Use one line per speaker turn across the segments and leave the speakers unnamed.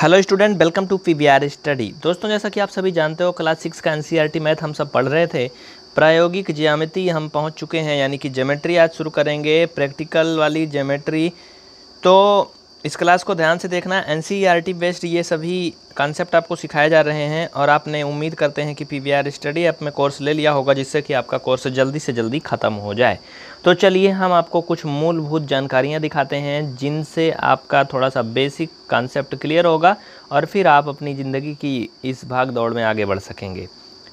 Hello student welcome to P study दोस्तों जैसा कि आप सभी जानते हो क्लास सिक्स का एन मैथ हम सब पढ़ रहे थे प्रायोगिक ज्यामिति हम पहुंच चुके हैं यानी कि ज्योमेट्री आज शुरू करेंगे प्रैक्टिकल वाली ज्योमेट्री तो इस क्लास को ध्यान से देखना एन सी बेस्ड ये सभी कॉन्सेप्ट आपको सिखाए जा रहे हैं और आपने उम्मीद करते हैं कि पी स्टडी ऐप में कोर्स ले लिया होगा जिससे कि आपका कोर्स जल्दी से जल्दी ख़त्म हो जाए तो चलिए हम आपको कुछ मूलभूत जानकारियाँ दिखाते हैं जिनसे आपका थोड़ा सा बेसिक कॉन्सेप्ट क्लियर होगा और फिर आप अपनी ज़िंदगी की इस भाग दौड़ में आगे बढ़ सकेंगे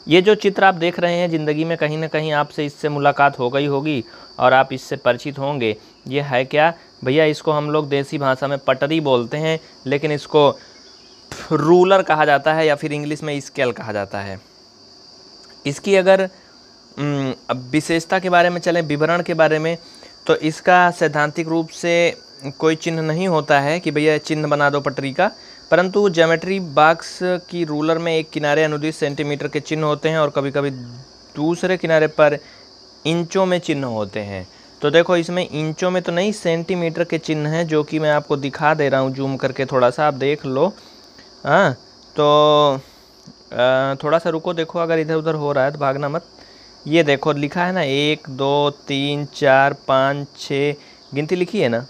ये जो चित्र आप देख रहे हैं ज़िंदगी में कहीं ना कहीं आपसे इससे मुलाकात हो गई होगी और आप इससे परिचित होंगे ये है क्या भैया इसको हम लोग देसी भाषा में पटरी बोलते हैं लेकिन इसको रूलर कहा जाता है या फिर इंग्लिश में स्केल कहा जाता है इसकी अगर विशेषता के बारे में चलें विवरण के बारे में तो इसका सैद्धांतिक रूप से कोई चिन्ह नहीं होता है कि भैया चिन्ह बना दो पटरी का परंतु जोमेट्री बाक्स की रूलर में एक किनारे अनुदित सेंटीमीटर के चिन्ह होते हैं और कभी कभी दूसरे किनारे पर इंचों में चिन्ह होते हैं तो देखो इसमें इंचों में तो नहीं सेंटीमीटर के चिन्ह हैं जो कि मैं आपको दिखा दे रहा हूँ जूम करके थोड़ा सा आप देख लो हाँ तो थोड़ा सा रुको देखो अगर इधर उधर हो रहा है तो भागना मत ये देखो लिखा है ना एक दो तीन चार पाँच छः गिनती लिखी है ना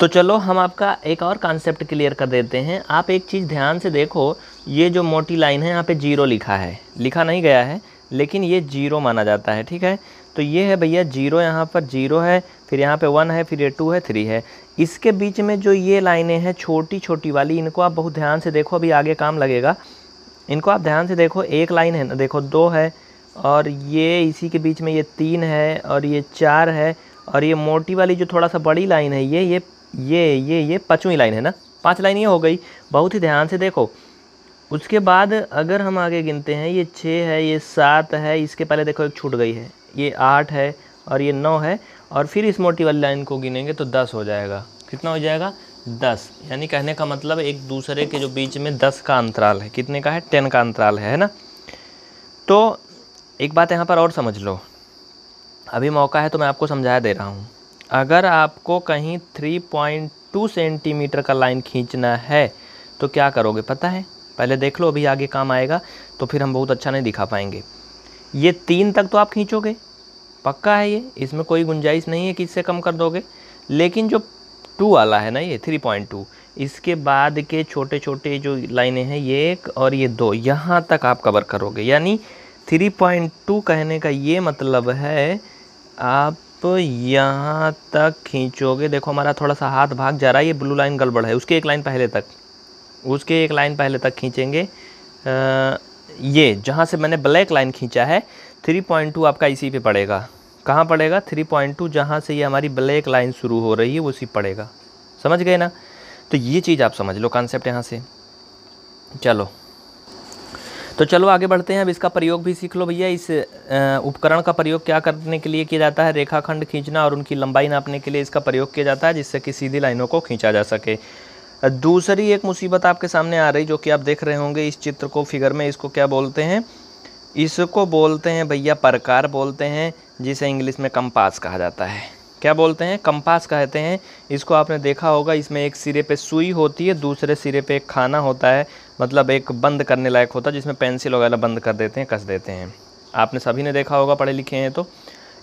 तो चलो हम आपका एक और कॉन्सेप्ट क्लियर कर देते हैं आप एक चीज़ ध्यान से देखो ये जो मोटी लाइन है यहाँ पे जीरो लिखा है लिखा नहीं गया है लेकिन ये जीरो माना जाता है ठीक है तो ये है भैया जीरो यहाँ पर जीरो है फिर यहाँ पे वन है फिर ये टू है थ्री है इसके बीच में जो ये लाइनें हैं छोटी छोटी वाली इनको आप बहुत ध्यान से देखो अभी आगे काम लगेगा इनको आप ध्यान से देखो एक लाइन है ना देखो दो है और ये इसी के बीच में ये तीन है और ये चार है और ये मोटी वाली जो थोड़ा सा बड़ी लाइन है ये ये ये ये ये पाँचवीं लाइन है ना पांच लाइन ये हो गई बहुत ही ध्यान से देखो उसके बाद अगर हम आगे गिनते हैं ये छः है ये सात है इसके पहले देखो एक छूट गई है ये आठ है और ये नौ है और फिर इस मोटी वाली लाइन को गिनेंगे तो दस हो जाएगा कितना हो जाएगा दस यानी कहने का मतलब एक दूसरे के जो बीच में दस का अंतराल है कितने का है टेन का अंतराल है है ना तो एक बात यहाँ पर और समझ लो अभी मौका है तो मैं आपको समझा दे रहा हूँ अगर आपको कहीं टू सेंटीमीटर का लाइन खींचना है तो क्या करोगे पता है पहले देख लो अभी आगे काम आएगा तो फिर हम बहुत अच्छा नहीं दिखा पाएंगे ये तीन तक तो आप खींचोगे पक्का है ये इसमें कोई गुंजाइश नहीं है कि इससे कम कर दोगे लेकिन जो टू वाला है ना ये थ्री पॉइंट टू इसके बाद के छोटे छोटे जो लाइनें हैं ये एक और ये दो यहाँ तक आप कवर करोगे यानी थ्री पॉइंट टू कहने का ये मतलब है आप यहाँ तक खींचोगे देखो हमारा थोड़ा सा हाथ भाग जा रहा है ये ब्लू लाइन गड़बड़ है उसकी एक लाइन पहले तक उसके एक लाइन पहले तक खींचेंगे आ, ये जहाँ से मैंने ब्लैक लाइन खींचा है थ्री पॉइंट टू आपका इसी पे पड़ेगा कहाँ पड़ेगा थ्री पॉइंट टू जहाँ से ये हमारी ब्लैक लाइन शुरू हो रही है उसी पड़ेगा समझ गए ना तो ये चीज़ आप समझ लो कॉन्सेप्ट यहाँ से चलो तो चलो आगे बढ़ते हैं अब इसका प्रयोग भी सीख लो भैया इस उपकरण का प्रयोग क्या करने के लिए किया जाता है रेखाखंड खींचना और उनकी लंबाई नापने के लिए इसका प्रयोग किया जाता है जिससे कि सीधी लाइनों को खींचा जा सके दूसरी एक मुसीबत आपके सामने आ रही जो कि आप देख रहे होंगे इस चित्र को फिगर में इसको क्या बोलते हैं इसको बोलते हैं भैया प्रकार बोलते हैं जिसे इंग्लिश में कंपास कहा जाता है क्या बोलते हैं कंपास कहते हैं इसको आपने देखा होगा इसमें एक सिरे पे सुई होती है दूसरे सिरे पे एक खाना होता है मतलब एक बंद करने लायक होता है जिसमें पेंसिल वगैरह बंद कर देते हैं कस देते हैं आपने सभी ने देखा होगा पढ़े लिखे हैं तो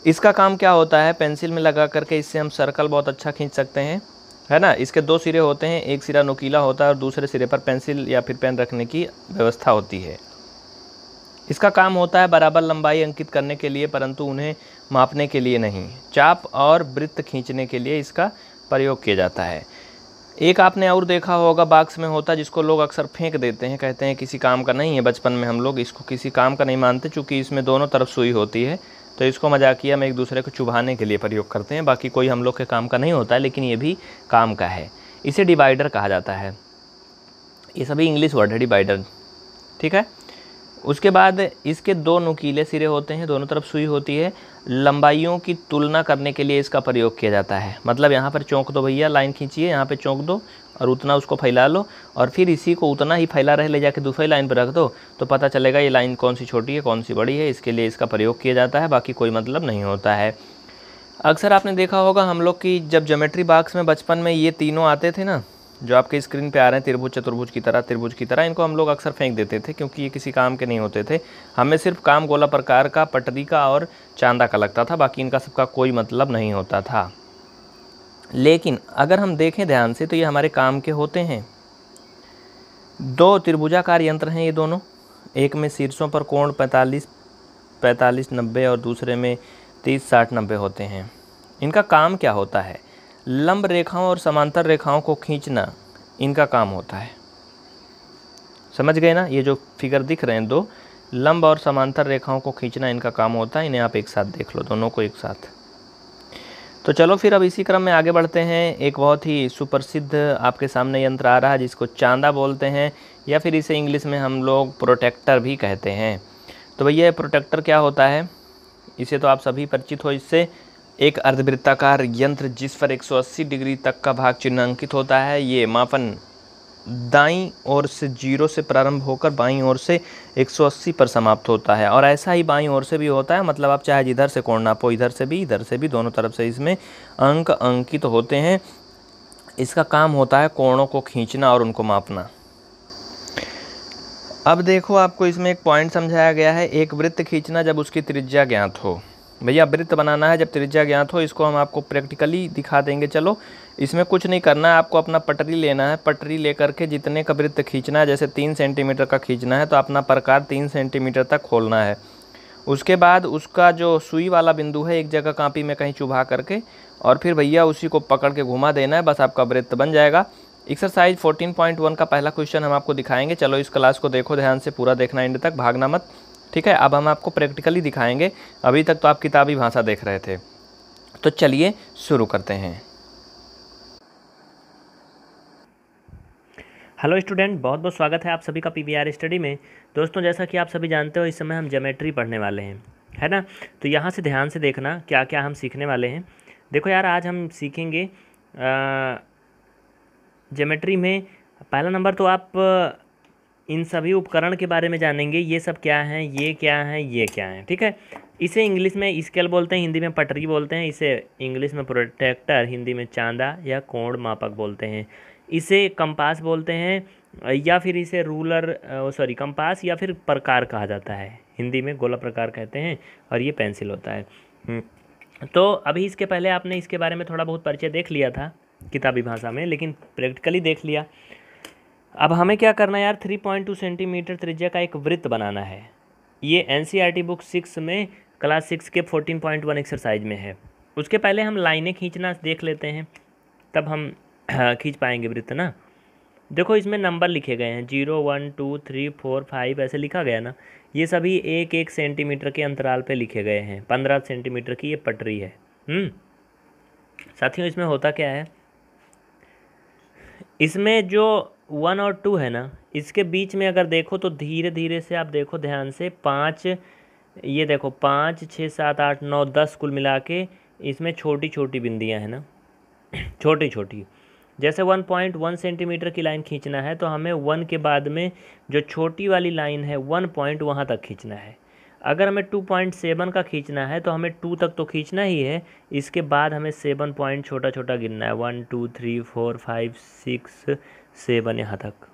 इसका काम क्या होता है पेंसिल में लगा करके इससे हम सर्कल बहुत अच्छा खींच सकते हैं है ना इसके दो सिरे होते हैं एक सिरा नुकीला होता है और दूसरे सिरे पर पेंसिल या फिर पेन रखने की व्यवस्था होती है इसका काम होता है बराबर लंबाई अंकित करने के लिए परंतु उन्हें मापने के लिए नहीं चाप और वृत्त खींचने के लिए इसका प्रयोग किया जाता है एक आपने और देखा होगा बाक्स में होता जिसको लोग अक्सर फेंक देते हैं कहते हैं किसी काम का नहीं है बचपन में हम लोग इसको किसी काम का नहीं मानते चूँकि इसमें दोनों तरफ सुई होती है तो इसको मजाकिया में एक दूसरे को चुभाने के लिए प्रयोग करते हैं बाकी कोई हम लोग के काम का नहीं होता है लेकिन ये भी काम का है इसे डिवाइडर कहा जाता है ये सभी इंग्लिश वर्ड है डिवाइडर ठीक है उसके बाद इसके दो नुकीले सिरे होते हैं दोनों तरफ सुई होती है लंबाइयों की तुलना करने के लिए इसका प्रयोग किया जाता है मतलब यहाँ पर चौंक दो भैया लाइन खींचिए यहाँ पर चौंक दो और उतना उसको फैला लो और फिर इसी को उतना ही फैला रहे ले जाके दूसरी लाइन पर रख दो तो पता चलेगा ये लाइन कौन सी छोटी है कौन सी बड़ी है इसके लिए इसका प्रयोग किया जाता है बाकी कोई मतलब नहीं होता है अक्सर आपने देखा होगा हम लोग की जब जोमेट्री बाक्स में बचपन में ये तीनों आते थे ना जो आपके स्क्रीन पे आ रहे हैं त्रिभुज चतुर्भुज की तरह त्रिभुज की तरह इनको हम लोग अक्सर फेंक देते थे क्योंकि ये किसी काम के नहीं होते थे हमें सिर्फ काम गोला प्रकार का पटरी का और चांदा का लगता था बाकी इनका सबका कोई मतलब नहीं होता था लेकिन अगर हम देखें ध्यान से तो ये हमारे काम के होते हैं दो त्रिभुजाकार यंत्र हैं ये दोनों एक में शीर्षों पर कोण पैंतालीस पैंतालीस नब्बे और दूसरे में तीस साठ नब्बे होते हैं इनका काम क्या होता है लंब रेखाओं और समांतर रेखाओं को खींचना इनका काम होता है समझ गए ना ये जो फिगर दिख रहे हैं दो लंब और समांतर रेखाओं को खींचना इनका काम होता है इन्हें आप एक साथ देख लो दोनों को एक साथ तो चलो फिर अब इसी क्रम में आगे बढ़ते हैं एक बहुत ही सुप्रसिद्ध आपके सामने यंत्र आ रहा है जिसको चांदा बोलते हैं या फिर इसे इंग्लिश में हम लोग प्रोटेक्टर भी कहते हैं तो भैया प्रोटेक्टर क्या होता है इसे तो आप सभी परिचित हो इससे एक अर्धवृत्ताकार यंत्र जिस पर 180 डिग्री तक का भाग चिन्हांकित होता है ये मापन दाई ओर से जीरो से प्रारंभ होकर बाईं ओर से 180 पर समाप्त होता है और ऐसा ही बाईं ओर से भी होता है मतलब आप चाहे इधर से कोण नापो इधर से भी इधर से भी दोनों तरफ से इसमें अंक अंकित तो होते हैं इसका काम होता है कोणों को खींचना और उनको मापना अब देखो आपको इसमें एक पॉइंट समझाया गया है एक वृत्त खींचना जब उसकी त्रिज्या ज्ञात हो भैया वृत्त बनाना है जब त्रिज्या ज्ञात हो इसको हम आपको प्रैक्टिकली दिखा देंगे चलो इसमें कुछ नहीं करना है आपको अपना पटरी लेना है पटरी लेकर के जितने का वृत्त खींचना है जैसे तीन सेंटीमीटर का खींचना है तो अपना प्रकार तीन सेंटीमीटर तक खोलना है उसके बाद उसका जो सुई वाला बिंदु है एक जगह कापी में कहीं चुभा करके और फिर भैया उसी को पकड़ के घुमा देना है बस आपका वृत्त बन जाएगा एक्सरसाइज 14.1 का पहला क्वेश्चन हम आपको दिखाएंगे चलो इस क्लास को देखो ध्यान से पूरा देखना एंड तक भागना मत ठीक है अब हम आपको प्रैक्टिकली दिखाएंगे अभी तक तो आप किताबी भाषा देख रहे थे तो चलिए शुरू करते हैं हेलो स्टूडेंट बहुत बहुत स्वागत है आप सभी का पीवीआर स्टडी में दोस्तों जैसा कि आप सभी जानते हो इस समय हम जोमेट्री पढ़ने वाले हैं है ना तो यहाँ से ध्यान से देखना क्या क्या हम सीखने वाले हैं देखो यार आज हम सीखेंगे ज्योमेट्री में पहला नंबर तो आप इन सभी उपकरण के बारे में जानेंगे ये सब क्या हैं ये क्या हैं ये क्या हैं ठीक है इसे इंग्लिश में स्केल बोलते हैं हिंदी में पटरी बोलते हैं इसे इंग्लिश में प्रोटेक्टर हिंदी में चांदा या कोण मापक बोलते हैं इसे कंपास बोलते हैं या फिर इसे रूलर सॉरी कंपास या फिर प्रकार कहा जाता है हिंदी में गोला प्रकार कहते हैं और ये पेंसिल होता है हम्म, तो अभी इसके पहले आपने इसके बारे में थोड़ा बहुत परिचय देख लिया था किताबी भाषा में लेकिन प्रैक्टिकली देख लिया अब हमें क्या करना है यार 3.2 सेंटीमीटर त्रिज्या का एक वृत्त बनाना है ये एन बुक सिक्स में क्लास सिक्स के 14.1 एक्सरसाइज में है उसके पहले हम लाइनें खींचना देख लेते हैं तब हम हाँ, खींच पाएंगे वृत्त ना देखो इसमें नंबर लिखे गए हैं zero one two three four five ऐसे लिखा गया ना ये सभी एक एक सेंटीमीटर के अंतराल पे लिखे गए हैं पंद्रह सेंटीमीटर की ये पटरी है हम्म। साथियों इसमें होता क्या है इसमें जो वन और टू है ना इसके बीच में अगर देखो तो धीरे धीरे से आप देखो ध्यान से पाँच ये देखो पाँच छः सात आठ नौ दस कुल मिला के इसमें छोटी छोटी बिंदियाँ हैं ना छोटी छोटी जैसे वन पॉइंट वन सेंटीमीटर की लाइन खींचना है तो हमें वन के बाद में जो छोटी वाली लाइन है वन पॉइंट वहाँ तक खींचना है अगर हमें टू पॉइंट सेवन का खींचना है तो हमें टू तक तो खींचना ही है इसके बाद हमें सेवन पॉइंट छोटा छोटा गिनना है one two three four five six से बने हथक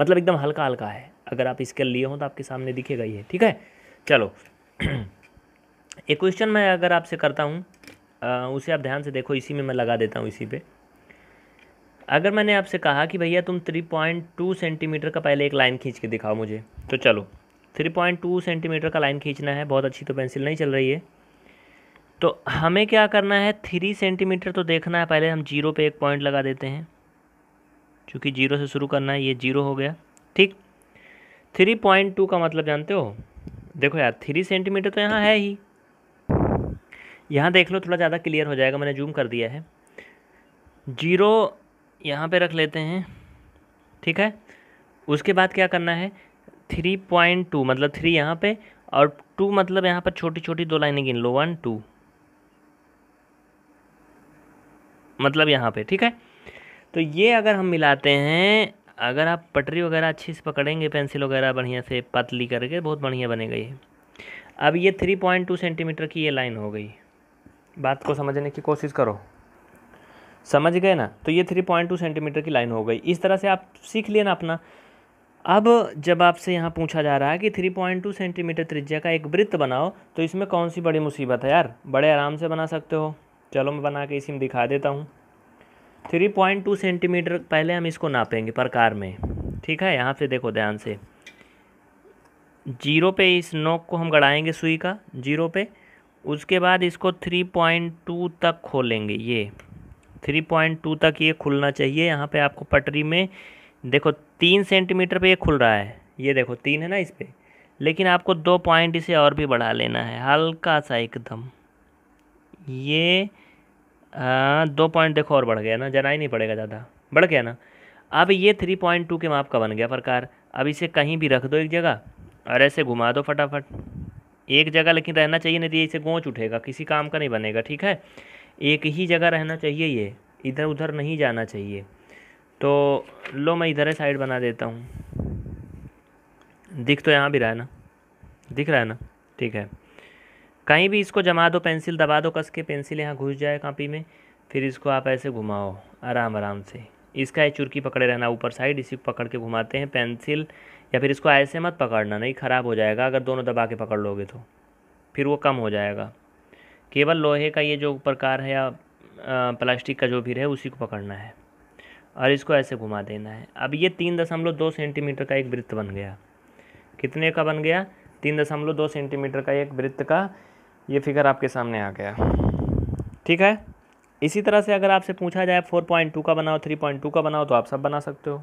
मतलब एकदम हल्का हल्का है अगर आप इसके लिए हों तो आपके सामने दिखेगा ही है ठीक है चलो एक क्वेश्चन मैं अगर आपसे करता हूँ उसे आप ध्यान से देखो इसी में मैं लगा देता हूँ इसी पे अगर मैंने आपसे कहा कि भैया तुम थ्री पॉइंट टू सेंटीमीटर का पहले एक लाइन खींच के दिखाओ मुझे तो चलो थ्री पॉइंट टू सेंटीमीटर का लाइन खींचना है बहुत अच्छी तो पेंसिल नहीं चल रही है तो हमें क्या करना है थ्री सेंटीमीटर तो देखना है पहले हम जीरो पे एक पॉइंट लगा देते हैं चूँकि जीरो से शुरू करना है ये जीरो हो गया ठीक थ्री पॉइंट टू का मतलब जानते हो देखो यार थ्री सेंटीमीटर तो यहाँ है ही यहाँ देख लो थोड़ा ज़्यादा क्लियर हो जाएगा मैंने जूम कर दिया है जीरो यहाँ पे रख लेते हैं ठीक है उसके बाद क्या करना है थ्री पॉइंट टू मतलब थ्री यहाँ पे और टू मतलब यहाँ पर छोटी छोटी दो लाइनें गिन लो वन टू मतलब यहाँ पे ठीक है तो ये अगर हम मिलाते हैं अगर आप पटरी वगैरह अच्छे से पकड़ेंगे पेंसिल वगैरह बढ़िया से पतली करके बहुत बढ़िया बनेगा ये अब ये थ्री पॉइंट टू सेंटीमीटर की ये लाइन हो गई बात को समझने की कोशिश करो समझ गए ना तो ये थ्री पॉइंट टू सेंटीमीटर की लाइन हो गई इस तरह से आप सीख लिए ना अपना अब जब आपसे यहाँ पूछा जा रहा है कि थ्री पॉइंट टू सेंटीमीटर त्रिज्या का एक वृत्त बनाओ तो इसमें कौन सी बड़ी मुसीबत है यार बड़े आराम से बना सकते हो चलो मैं बना के इसी में दिखा देता हूँ थ्री पॉइंट टू सेंटीमीटर पहले हम इसको नापेंगे प्रकार में ठीक है यहाँ से देखो ध्यान से जीरो पे इस नोक को हम गड़ाएंगे सुई का जीरो पे उसके बाद इसको थ्री पॉइंट टू तक खोलेंगे ये थ्री पॉइंट टू तक ये खुलना चाहिए यहाँ पे आपको पटरी में देखो तीन सेंटीमीटर पे ये खुल रहा है ये देखो तीन है ना इस पर लेकिन आपको दो पॉइंट इसे और भी बढ़ा लेना है हल्का सा एकदम ये हाँ, दो पॉइंट देखो और बढ़ गया ना जना ही नहीं पड़ेगा ज़्यादा बढ़ गया ना अब ये थ्री पॉइंट टू के माप का बन गया प्रकार अब इसे कहीं भी रख दो एक जगह और ऐसे घुमा दो फटाफट एक जगह लेकिन रहना चाहिए नहीं तो इसे गोंच उठेगा किसी काम का नहीं बनेगा ठीक है एक ही जगह रहना चाहिए ये इधर उधर नहीं जाना चाहिए तो लो मैं इधर साइड बना देता हूँ दिख तो यहाँ भी रहा है ना दिख रहा है ना ठीक है कहीं भी इसको जमा दो पेंसिल दबा दो कस के पेंसिल यहाँ घुस जाए कापी में फिर इसको आप ऐसे घुमाओ आराम आराम से इसका ये चुरकी पकड़े रहना ऊपर साइड इसी को पकड़ के घुमाते हैं पेंसिल या फिर इसको ऐसे मत पकड़ना नहीं ख़राब हो जाएगा अगर दोनों दबा के पकड़ लोगे तो फिर वो कम हो जाएगा केवल लोहे का ये जो प्रकार है या प्लास्टिक का जो भी रहे उसी को पकड़ना है और इसको ऐसे घुमा देना है अब ये तीन दशमलव दो सेंटीमीटर का एक वृत्त बन गया कितने का बन गया तीन दशमलव दो सेंटीमीटर का एक वृत्त का ये फिगर आपके सामने आ गया ठीक है इसी तरह से अगर आपसे पूछा जाए फोर पॉइंट टू का बनाओ थ्री पॉइंट टू का बनाओ तो आप सब बना सकते हो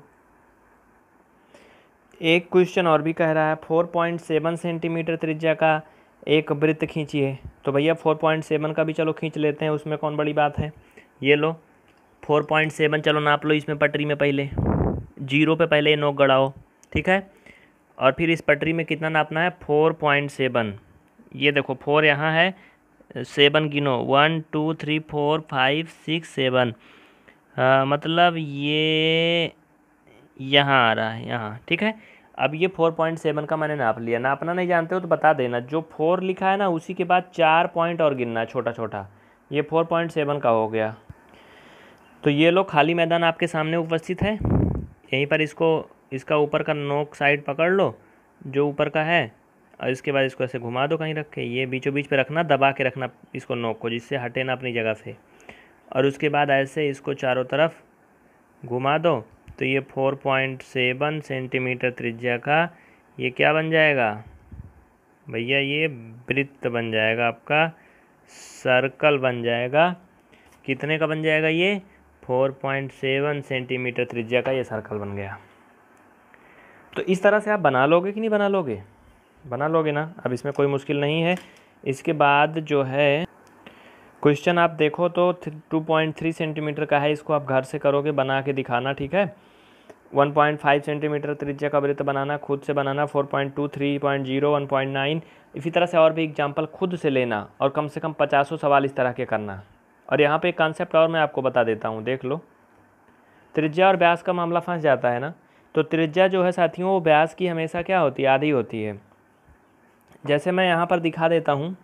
एक क्वेश्चन और भी कह रहा है फोर पॉइंट सेवन सेंटीमीटर त्रिज्या का एक वृत्त खींचिए तो भैया फोर पॉइंट सेवन का भी चलो खींच लेते हैं उसमें कौन बड़ी बात है ये लो फोर पॉइंट सेवन चलो नाप लो इसमें पटरी में पहले जीरो पे पहले नोक गड़ाओ ठीक है और फिर इस पटरी में कितना नापना है फोर पॉइंट सेवन ये देखो फोर यहाँ है सेवन गिनो one two three four five six seven मतलब ये यहाँ आ रहा है यहाँ ठीक है अब ये फोर पॉइंट सेवन का मैंने नाप लिया नापना नहीं जानते हो तो बता देना जो फोर लिखा है ना उसी के बाद चार पॉइंट और गिनना छोटा छोटा ये फोर पॉइंट सेवन का हो गया तो ये लो खाली मैदान आपके सामने उपस्थित है यहीं पर इसको इसका ऊपर का नोक साइड पकड़ लो जो ऊपर का है और इसके बाद इसको ऐसे घुमा दो कहीं रख के ये बीचों बीच पे रखना दबा के रखना इसको नोक को जिससे हटे ना अपनी जगह से और उसके बाद ऐसे इसको चारों तरफ घुमा दो तो ये फोर पॉइंट सेवन सेंटीमीटर त्रिज्या का ये क्या बन जाएगा भैया ये वृत्त बन जाएगा आपका सर्कल बन जाएगा कितने का बन जाएगा ये फोर पॉइंट सेवन सेंटीमीटर त्रिज्या का ये सर्कल बन गया तो इस तरह से आप बना लोगे कि नहीं बना लोगे बना लोगे ना अब इसमें कोई मुश्किल नहीं है इसके बाद जो है क्वेश्चन आप देखो तो टू पॉइंट थ्री सेंटीमीटर का है इसको आप घर से करोगे बना के दिखाना ठीक है वन पॉइंट फाइव सेंटीमीटर त्रिज्या का वृत्त बनाना खुद से बनाना four point two three point zero one point nine इसी तरह से और भी एग्जाम्पल खुद से लेना और कम से कम पचासों सवाल इस तरह के करना और यहाँ पे एक कॉन्सेप्ट और मैं आपको बता देता हूँ देख लो त्रिज्या और ब्यास का मामला फंस जाता है ना तो त्रिज्या जो है साथियों वो ब्यास की हमेशा क्या होती है आधी होती है जैसे मैं यहाँ पर दिखा देता हूँ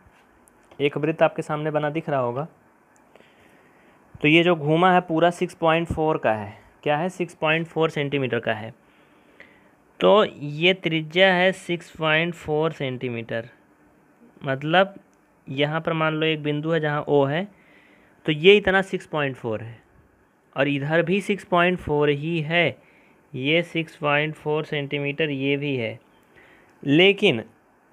एक वृत्त आपके सामने बना दिख रहा होगा तो ये जो घूमा है पूरा सिक्स पॉइंट फोर का है क्या है सिक्स पॉइंट फोर सेंटीमीटर का है तो ये त्रिज्या है सिक्स पॉइंट फोर सेंटीमीटर मतलब यहाँ पर मान लो एक बिंदु है जहाँ ओ है तो ये इतना सिक्स पॉइंट फोर है और इधर भी सिक्स पॉइंट फोर ही है ये सिक्स पॉइंट फोर सेंटीमीटर ये भी है लेकिन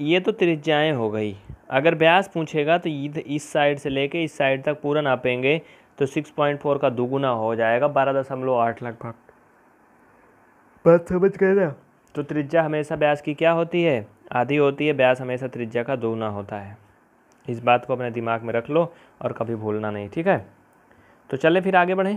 ये तो त्रिज्याएं हो गई अगर ब्यास पूछेगा तो इस साइड से लेके इस साइड तक पूरा नापेंगे तो सिक्स पॉइंट फोर का दोगुना हो जाएगा बारह दशमलव आठ लगभग बस समझ गए ना तो त्रिज्या हमेशा ब्यास की क्या होती है आधी होती है ब्यास हमेशा त्रिज्या का दोगुना होता है इस बात को अपने दिमाग में रख लो और कभी भूलना नहीं ठीक है तो चले फिर आगे बढ़ें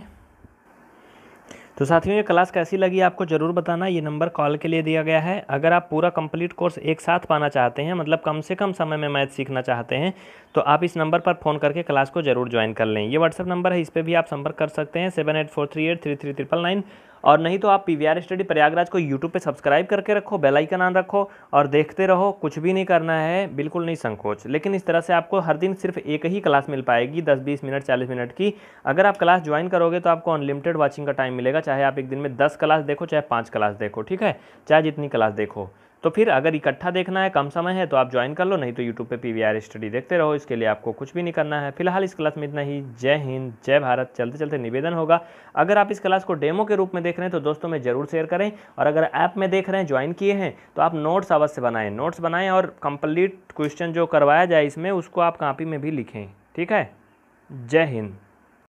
तो साथियों ये क्लास कैसी लगी आपको ज़रूर बताना ये नंबर कॉल के लिए दिया गया है अगर आप पूरा कंप्लीट कोर्स एक साथ पाना चाहते हैं मतलब कम से कम समय में मैथ सीखना चाहते हैं तो आप इस नंबर पर फ़ोन करके क्लास को जरूर ज्वाइन कर लें ये व्हाट्सअप नंबर है इस पर भी आप संपर्क कर सकते हैं seven eight four three eight three three triple nine और नहीं तो आप P V R study Prayagraj को यूट्यूब पर सब्सक्राइब करके रखो बेलाइकन ऑन रखो और देखते रहो कुछ भी नहीं करना है बिल्कुल नहीं संकोच लेकिन इस तरह से आपको हर दिन सिर्फ एक ही क्लास मिल पाएगी दस बीस मिनट चालीस मिनट की अगर आप क्लास ज्वाइन करोगे तो आपको अनलिमिटेड वॉचिंग का टाइम मिलेगा चाहे आप एक दिन में दस क्लास देखो चाहे पाँच क्लास देखो ठीक है चाहे जितनी क्लास देखो तो फिर अगर इकट्ठा देखना है कम समय है तो आप ज्वाइन कर लो नहीं तो यूट्यूब पे पी स्टडी देखते रहो इसके लिए आपको कुछ भी नहीं करना है फिलहाल इस क्लास में इतना ही जय हिंद जय भारत चलते चलते निवेदन होगा अगर आप इस क्लास को डेमो के रूप में देख रहे हैं तो दोस्तों में जरूर शेयर करें और अगर ऐप में देख रहे हैं ज्वाइन किए हैं तो आप नोट्स अवश्य बनाएं नोट्स बनाएं और कंप्लीट क्वेश्चन जो करवाया जाए इसमें उसको आप कापी में भी लिखें ठीक है जय हिंद